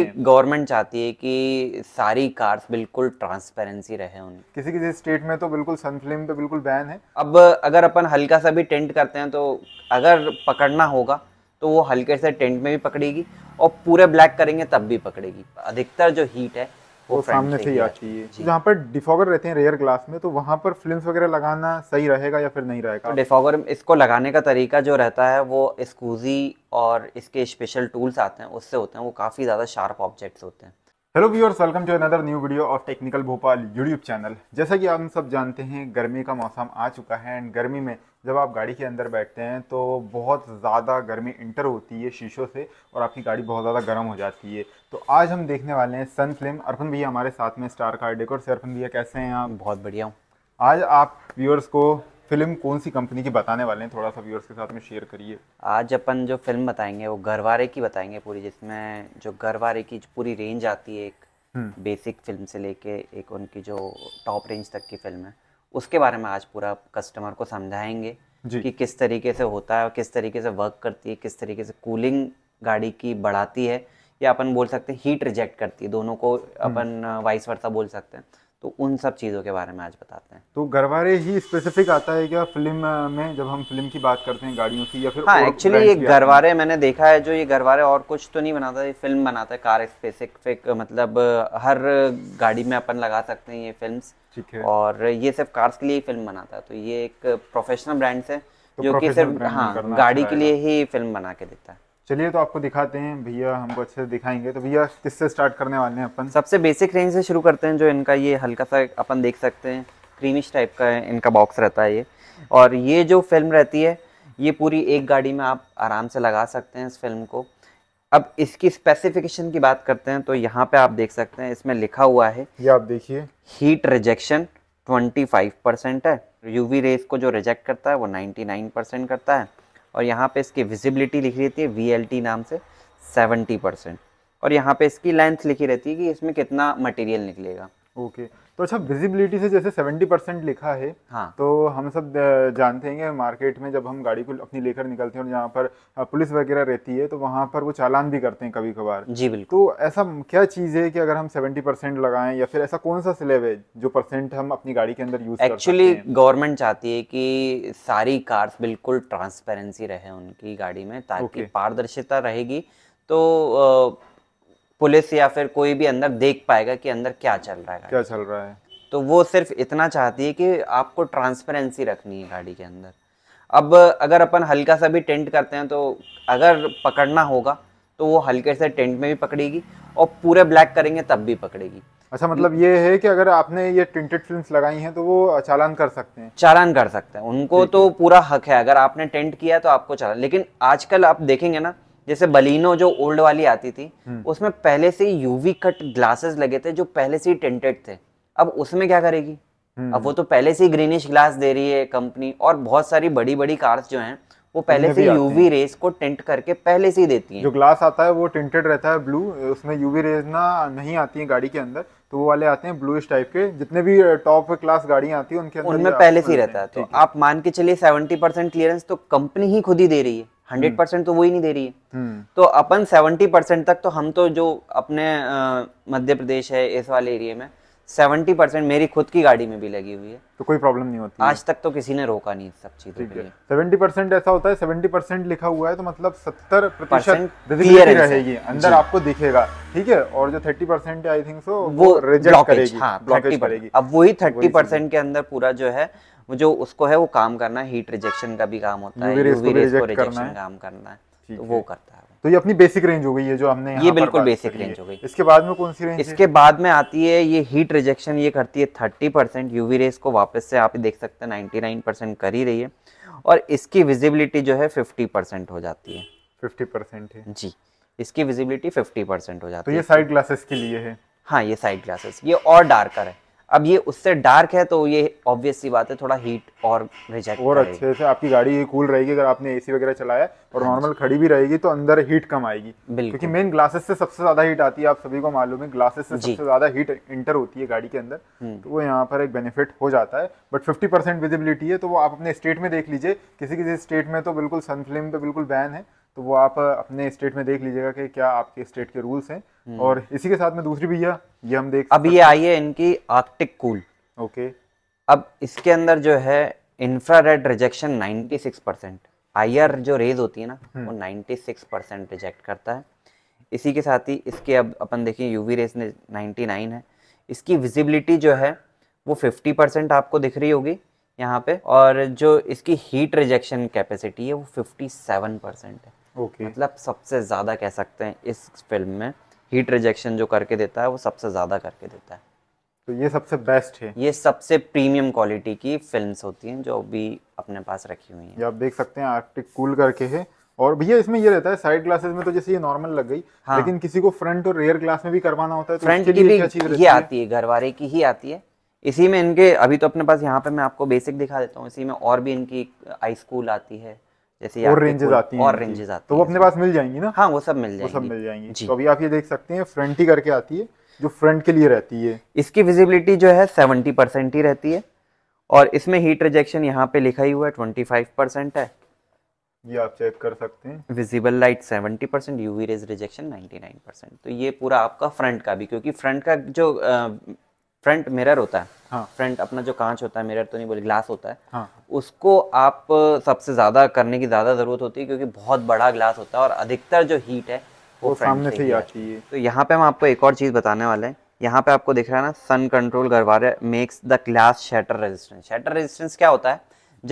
Government चाहती है कि सारी कार्स बिल्कुल ट्रांसपेरेंसी रहे उन किसी किसी स्टेट में तो बिल्कुल सन फिल्म पे बिल्कुल बैन है अब अगर अपन हल्का सा भी टेंट करते हैं तो अगर पकड़ना होगा तो वो हल्के से टेंट में भी पकड़ेगी और पूरे ब्लैक करेंगे तब भी पकड़ेगी अधिकतर जो हीट है वो सामने से ही आती है जहाँ पर डिफॉगर रहते हैं रेयर ग्लास में तो वहाँ पर फिल्म वगैरह लगाना सही रहेगा या फिर नहीं रहेगा डिफॉगर तो इसको लगाने का तरीका जो रहता है वो स्कूजी और इसके स्पेशल टूल्स आते हैं उससे होते हैं वो काफ़ी ज़्यादा शार्प ऑब्जेक्ट्स होते हैं hello viewers welcome to another new video of technical Bhopal YouTube channel जैसा कि आप सब जानते हैं गर्मी का मौसम आ चुका है एंड गर्मी में जब आप गाड़ी के अंदर बैठते हैं तो बहुत ज़्यादा गर्मी इंटर होती है शीशों से और आपकी गाड़ी बहुत ज़्यादा गर्म हो जाती है तो आज हम देखने वाले हैं सन फिल्म अर्फन भैया हमारे साथ में स्टार कार डेकोर से अर्फन भैया कैसे हैं आप बहुत बढ़िया हूँ आज आप व्यूअर्स को फिल्म कौन सी कंपनी की बताने वाले हैं थोड़ा सा व्यूअर्स के साथ में शेयर करिए आज अपन जो फिल्म बताएंगे वो घरवारे की बताएंगे पूरी जिसमें जो घरवारे की पूरी रेंज आती है एक बेसिक फिल्म हम्म। से लेके एक उनकी जो टॉप रेंज तक की फिल्म है उसके बारे में आज पूरा कस्टमर को समझाएंगे कि किस तरीके से होता है किस तरीके से वर्क करती है किस तरीके से कूलिंग गाड़ी की बढ़ाती है या अपन बोल सकते हैं हीट रिजेक्ट करती है दोनों को हम्म। अपन वाइस वर्षा बोल सकते हैं तो उन सब चीज़ों के बारे में आज बताते हैं तो गरवारे ही स्पेसिफिक आता है क्या फिल्म में जब हम फिल्म की बात करते हैं गाड़ियों की या फिर हाँ एक्चुअली ये गरवारे मैंने देखा है जो ये गरवारे और कुछ तो नहीं बनाता ये फिल्म बनाता है कार स्पेसिफिक मतलब हर गाड़ी में अपन लगा सकते हैं ये फिल्म ठीक है और ये सिर्फ कार्स के लिए ही फिल्म बनाता है तो ये एक प्रोफेशनल ब्रांड है जो कि सिर्फ हाँ गाड़ी अच्छा के लिए ही फिल्म बना के देता है चलिए तो आपको दिखाते हैं भैया हमको अच्छे से दिखाएंगे तो भैया किससे स्टार्ट करने वाले हैं अपन सबसे बेसिक रेंज से शुरू करते हैं जो इनका ये हल्का सा अपन देख सकते हैं क्रीमिश टाइप का है इनका बॉक्स रहता है ये और ये जो फिल्म रहती है ये पूरी एक गाड़ी में आप आराम से लगा सकते हैं इस फिल्म को अब इसकी स्पेसिफिकेशन की बात करते हैं तो यहाँ पे आप देख सकते हैं इसमें लिखा हुआ है ये आप देखिए हीट रिजेक्शन 25 परसेंट है यूवी रेस को जो रिजेक्ट करता है वो 99 परसेंट करता है और यहाँ पे इसकी विजिबिलिटी लिखी रहती है वी नाम से सेवेंटी परसेंट और यहाँ पे इसकी लेंथ लिखी रहती है कि इसमें कितना मटेरियल निकलेगा ओके okay. तो अच्छा विजिबिलिटी से जैसे 70 परसेंट लिखा है हाँ तो हम सब जानते हैं कि मार्केट में जब हम गाड़ी को अपनी लेकर निकलते हैं और जहाँ पर पुलिस वगैरह रहती है तो वहाँ पर वो चालान भी करते हैं कभी कभार जी बिल्कुल तो ऐसा क्या चीज़ है कि अगर हम 70 परसेंट लगाएं या फिर ऐसा कौन सा स्लेब है जो परसेंट हम अपनी गाड़ी के अंदर यूज एक्चुअली गवर्नमेंट चाहती है कि सारी कार्स बिल्कुल ट्रांसपेरेंसी रहे उनकी गाड़ी में ताकि पारदर्शिता रहेगी तो पुलिस या फिर कोई भी अंदर देख पाएगा कि अंदर क्या चल रहा है क्या चल रहा है तो वो सिर्फ इतना चाहती है कि आपको ट्रांसपेरेंसी रखनी है गाड़ी के अंदर अब अगर अपन हल्का सा भी टेंट करते हैं तो अगर पकड़ना होगा तो वो हल्के से टेंट में भी पकड़ेगी और पूरे ब्लैक करेंगे तब भी पकड़ेगी अच्छा मतलब ये है कि अगर आपने ये टिंटेड फिल्म लगाई हैं तो वो चालान कर सकते हैं चालान कर सकते हैं उनको तो पूरा हक है अगर आपने टेंट किया तो आपको चालान लेकिन आजकल आप देखेंगे ना जैसे बलिनो जो ओल्ड वाली आती थी हम्म। उसमें पहले से यूवी कट ग्लासेस लगे थे जो पहले से ही टेंटेड थे अब उसमें क्या करेगी हम्म। अब वो तो पहले से ही ग्रीनिश ग्लास दे रही है कंपनी और बहुत सारी बड़ी बड़ी कार्स जो हैं वो पहले से यूवी रेस को टेंट करके पहले से ही देती है जो ग्लास आता है वो टेंटेड रहता है ब्लू उसमें यूवी रेस ना नहीं आती है गाड़ी के अंदर तो वो वाले आते हैं ब्लूइश टाइप के जितने भी टॉप क्लास गाड़ियां आती है उनके अंदर उनमें पहले से ही रहता है तो आप मान के चलिए सेवेंटी परसेंट क्लियरेंस तो कंपनी ही खुद ही दे रही है हंड्रेड हम्म। परसेंट तो वो ही नहीं दे रही है हम्म। तो अपन सेवेंटी परसेंट तक तो हम तो जो अपने मध्य प्रदेश है इस वाले एरिया में सेवेंटी परसेंट मेरी खुद की गाड़ी में भी लगी हुई है तो कोई प्रॉब्लम नहीं होती आज तक तो किसी ने रोका नहीं सब चीज सेवेंटी परसेंट ऐसा होता है सेवेंटी परसेंट लिखा हुआ है तो मतलब सत्तर प्रतिशत रहेगी अंदर आपको दिखेगा ठीक है और जो thirty percent I think so वो रिजेक्ट हाँ, करेगी अब वही थर्टी परसेंट के अंदर पूरा जो है वो जो उसको है वो काम करना है हीट रिजेक्शन का भी काम होता है यूवी रेस को रिजेक्शन काम करना है तो वो करता है तो ये अपनी बेसिक रेंज हो गई है जो हमने ये बिल्कुल बेसिक रेंज हो गई इसके बाद में कौन सी रेंज इसके बाद में आती है ये हीट रिजेक्शन ये करती है थर्टी परसेंट यूवी रेस को वापस से आप देख सकते हैं नाइनटी नाइन परसेंट कर ही रही है और इसकी विजिबिलिटी जो है फिफ्टी परसेंट हो जाती है फिफ्टी परसेंट है जी इसकी विजिबिलिटी फिफ्टी परसेंट हो तो जाती है तो ये साइड ग्लासेस के लिए है हाँ ये साइड ग्लासेस ये और डार्कर है अब ये उससे डार्क है तो ये ऑब्वियस सी बात है थोड़ा हीट और रिजेक्ट और अच्छे से आपकी गाड़ी कूल रहेगी अगर आपने एसी वगैरह चलाया और नॉर्मल हाँ खड़ी भी रहेगी तो अंदर हीट कम आएगी क्योंकि मेन ग्लासेस से सबसे ज्यादा हीट आती है आप सभी को मालूम है ग्लासेस से सबसे ज्यादा हीट इंटर होती है गाड़ी के अंदर हम्म। तो वो यहाँ पर एक बेनिफिट हो जाता है बट फिफ्टी विजिबिलिटी है तो वो आप अपने स्टेट में देख लीजिए किसी किसी स्टेट में तो बिल्कुल सन फिल्म पे बिल्कुल बैन है तो वो आप अपने स्टेट में देख लीजिएगा कि क्या आपके स्टेट के रूल्स हैं हम्म। और इसी के साथ में दूसरी भैया ये हम देख अब ये आई है इनकी आर्कटिक कूल ओके अब इसके अंदर जो है red rejection six percent R जो रेज होती है ना हम्म। वो सिक्स परसेंट रिजेक्ट करता है इसी के साथ ही इसके अब अपन देखिए यूवी रेज नाइन्टी नाइन है इसकी विजिबिलिटी जो है वो फिफ्टी परसेंट आपको दिख रही होगी यहाँ पे और जो इसकी हीट रिजेक्शन कैपेसिटी है वो फिफ्टी सेवन परसेंट है okay. मतलब सबसे ज़्यादा कह सकते हैं इस फिल्म में हीट रिजेक्शन जो करके देता है वो सबसे ज़्यादा करके देता है तो ये सबसे बेस्ट है ये सबसे प्रीमियम क्वालिटी की फिल्म्स होती हैं जो अभी अपने पास रखी हुई हैं आप देख सकते हैं आर्कटिक कूल करके है और भैया इसमें ये रहता है साइड ग्लासेस में तो जैसे ये नॉर्मल लग गई हाँ। लेकिन किसी को फ्रंट और रेयर ग्लास में भी करवाना होता है तो फ्रंट की भी ये आती है घरवारे की ही आती है इसी में इनके अभी तो अपने पास यहाँ पे मैं आपको बेसिक दिखा देता हूँ इसी में और भी इनकी आई स्कूल आती है जैसे और रेंजेस आती हैं और रेंजेस आती हैं तो वो अपने पास मिल जाएंगी ना हाँ वो सब मिल जाएंगी वो सब मिल जाएंगी जी तो अभी आप ये देख सकते हैं फ्रंट ही करके आती है जो फ्रंट के लिए रहती है इसकी विजिबिलिटी जो है सेवेंटी परसेंट ही रहती है और इसमें हीट रिजेक्शन यहाँ पे लिखा ही हुआ है ट्वेंटी फाइव परसेंट है ये आप चेक कर सकते हैं visible light seventy percent UV rays rejection ninety nine percent तो ये पूरा आपका फ्रंट का भी क्योंकि फ्रंट का जो फ्रंट मिरर होता है हाँ. फ्रंट अपना जो कांच होता है मिरर तो नहीं बोले ग्लास होता है हाँ. उसको आप सबसे ज्यादा करने की ज्यादा जरूरत होती है क्योंकि बहुत बड़ा ग्लास होता है और अधिकतर जो हीट है वो, वो सामने से ही आती है तो यहाँ पे हम आपको एक और चीज बताने वाले हैं यहाँ पे आपको दिख रहा है ना sun control Garware makes the glass shatter resistance shatter resistance क्या होता है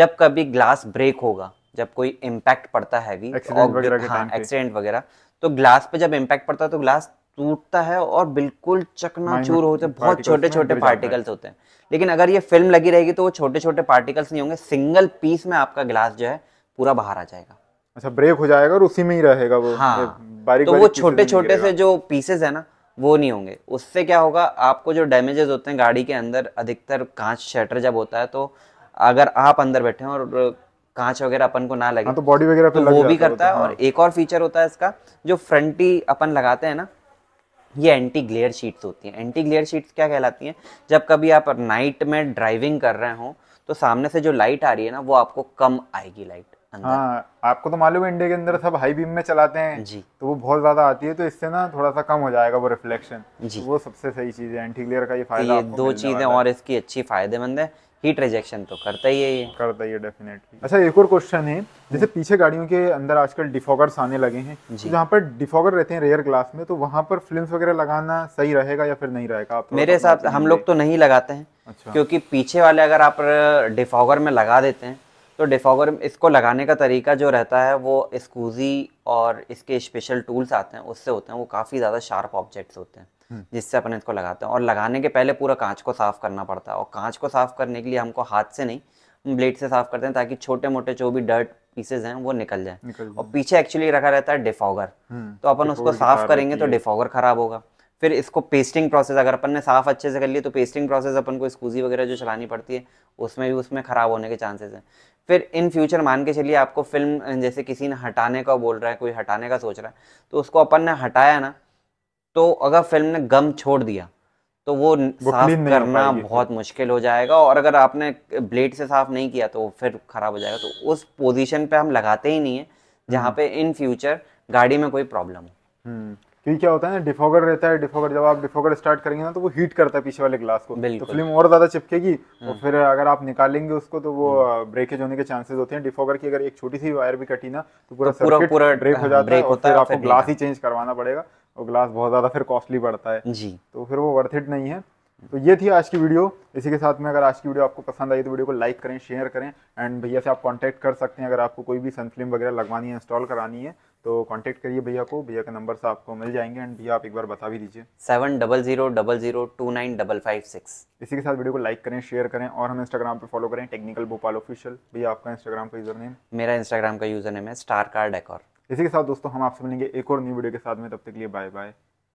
जब कभी ग्लास ब्रेक होगा जब कोई इम्पैक्ट पड़ता है एक्सीडेंट हाँ, वगैरह तो ग्लास पे जब इम्पैक्ट पड़ता है तो ग्लास टूटता है और बिल्कुल चकना चूर होते हैं बहुत छोटे छोटे पार्टिकल्स होते हैं लेकिन अगर ये फिल्म लगी रहेगी तो वो छोटे छोटे पार्टिकल्स नहीं होंगे सिंगल पीस में आपका ग्लास जो है पूरा बाहर आ जाएगा अच्छा ब्रेक हो जाएगा और उसी में ही रहेगा वो हाँ बारीक तो वो छोटे छोटे से जो पीसेज है ना वो नहीं होंगे उससे क्या होगा आपको जो डैमेजेस होते हैं गाड़ी के अंदर अधिकतर कांच शटर जब होता है तो अगर आप अंदर बैठे हैं और कांच वगैरह अपन को ना लगे हाँ, तो बॉडी वगैरह तो वो भी तो, करता है और हाँ। एक और फीचर होता है इसका जो फ्रंटी अपन लगाते हैं ना ये एंटी ग्लेयर शीट्स होती हैं एंटी ग्लेयर शीट्स क्या कहलाती हैं जब कभी आप नाइट में ड्राइविंग कर रहे हो तो सामने से जो लाइट आ रही है ना वो आपको कम आएगी लाइट हाँ, आपको तो मालूम है इंडिया के अंदर सब हाई बीम में चलाते हैं जी तो वो बहुत ज्यादा आती है तो इससे ना थोड़ा सा कम हो जाएगा वो रिफ्लेक्शन जी तो वो सबसे सही चीज है एंटी ग्लेयर का ये तो फायदा ये दो चीजें और इसकी अच्छी फायदेमंद है हीट रिजेक्शन तो करता ही है ये करता ही है डेफिनेटली अच्छा एक और क्वेश्चन है जैसे पीछे गाड़ियों के अंदर आजकल डिफॉगर्स आने लगे हैं जहाँ पर डिफॉगर रहते हैं रेयर ग्लास में तो वहाँ पर फिल्म वगैरह लगाना सही रहेगा या फिर नहीं रहेगा आप मेरे हिसाब हम लोग तो नहीं लगाते हैं अच्छा। क्योंकि पीछे वाले अगर आप डिफॉगर में लगा देते हैं तो डिफॉगर इसको लगाने का तरीका जो रहता है वो स्कूजी और इसके स्पेशल टूल्स आते हैं उससे होते हैं वो काफ़ी ज़्यादा शार्प ऑब्जेक्ट्स होते हैं हम्म। जिससे अपन इसको लगाते हैं और लगाने के पहले पूरा कांच को साफ़ करना पड़ता है और कांच को साफ़ करने के लिए हमको हाथ से नहीं ब्लेड से साफ़ करते हैं ताकि छोटे मोटे जो भी डर्ट पीसेज हैं वो निकल जाए और पीछे एक्चुअली रखा रहता है डिफॉगर हम्म, तो अपन उसको साफ़ करेंगे तो डिफॉगर ख़राब होगा फिर इसको पेस्टिंग प्रोसेस अगर अपन ने साफ अच्छे से कर लिया तो पेस्टिंग प्रोसेस अपन को स्कूजी वगैरह जो चलानी पड़ती है उसमें भी उसमें ख़राब होने के चांसेस हैं फिर इन फ्यूचर मान के चलिए आपको फिल्म जैसे किसी ने हटाने का बोल रहा है कोई हटाने का सोच रहा है तो उसको अपन ने हटाया ना तो अगर फिल्म ने गम छोड़ दिया तो वो, वो साफ करना बहुत मुश्किल हो जाएगा और अगर आपने ब्लेड से साफ नहीं किया तो फिर खराब हो जाएगा तो उस पोजीशन पे हम लगाते ही नहीं है जहाँ हम्म। पे इन फ्यूचर गाड़ी में कोई प्रॉब्लम हो हम्म। क्योंकि क्या होता है ना डिफोगर रहता है डिफोगर जब आप डिफोगर स्टार्ट करेंगे ना तो वो हीट करता है पीछे वाले ग्लास को तो फिल्म और ज़्यादा चिपकेगी और तो हम्म। फिर अगर आप निकालेंगे उसको तो वो ब्रेकेज हम्म। होने के चांसेस होते हैं डिफोगर की अगर एक छोटी सी वायर भी कटी ना तो पूरा तो पूरा, पूरा ब्रेक हो हाँ, जाता है और फिर आपको ग्लास ही चेंज करवाना पड़ेगा और ग्लास बहुत ज़्यादा फिर कॉस्टली पड़ता है जी तो फिर वो वर्थ इट नहीं है तो ये थी आज की वीडियो इसी के साथ में अगर आज की वीडियो आपको पसंद आई तो वीडियो को लाइक करें शेयर करें एंड भैया से आप कांटेक्ट कर सकते हैं अगर आपको कोई भी सनफिल्म वगैरह लगवानी है इंस्टॉल करानी है तो कांटेक्ट करिए भैया को भैया के नंबर से आपको मिल जाएंगे एंड भैया आप एक बार बता भी दीजिए seven double zero double zero two nine double five six इसी के साथ वीडियो को लाइक करें शेयर करें और हम इंस्टाग्राम पर फॉलो करें टेक्निकल भोपाल ऑफिशियल भैया आपका इंस्टाग्राम का यूजर नेम मेरा इंस्टाग्राम का यूजर नेम है स्टार कार डेकोर इसी के साथ दोस्तों हम आपसे मिलेंगे एक और न्यू वीडियो के साथ में तब तक के लिए बाय बाय